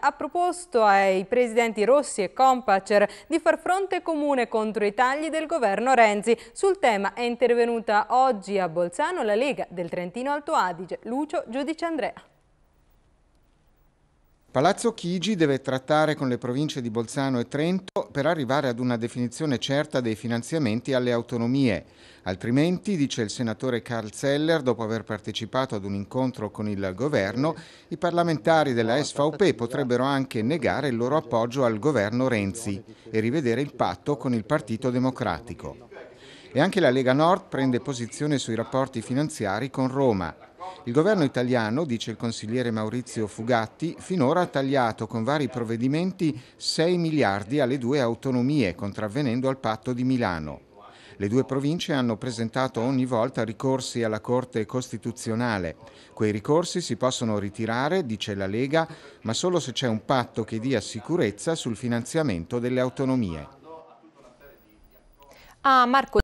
ha proposto ai presidenti Rossi e Compacer di far fronte comune contro i tagli del governo Renzi. Sul tema è intervenuta oggi a Bolzano la Lega del Trentino Alto Adige, Lucio Giudice Andrea. Palazzo Chigi deve trattare con le province di Bolzano e Trento per arrivare ad una definizione certa dei finanziamenti alle autonomie. Altrimenti, dice il senatore Karl Zeller, dopo aver partecipato ad un incontro con il governo, i parlamentari della SVP potrebbero anche negare il loro appoggio al governo Renzi e rivedere il patto con il Partito Democratico. E anche la Lega Nord prende posizione sui rapporti finanziari con Roma. Il governo italiano, dice il consigliere Maurizio Fugatti, finora ha tagliato con vari provvedimenti 6 miliardi alle due autonomie, contravvenendo al patto di Milano. Le due province hanno presentato ogni volta ricorsi alla Corte Costituzionale. Quei ricorsi si possono ritirare, dice la Lega, ma solo se c'è un patto che dia sicurezza sul finanziamento delle autonomie. Ah, Marco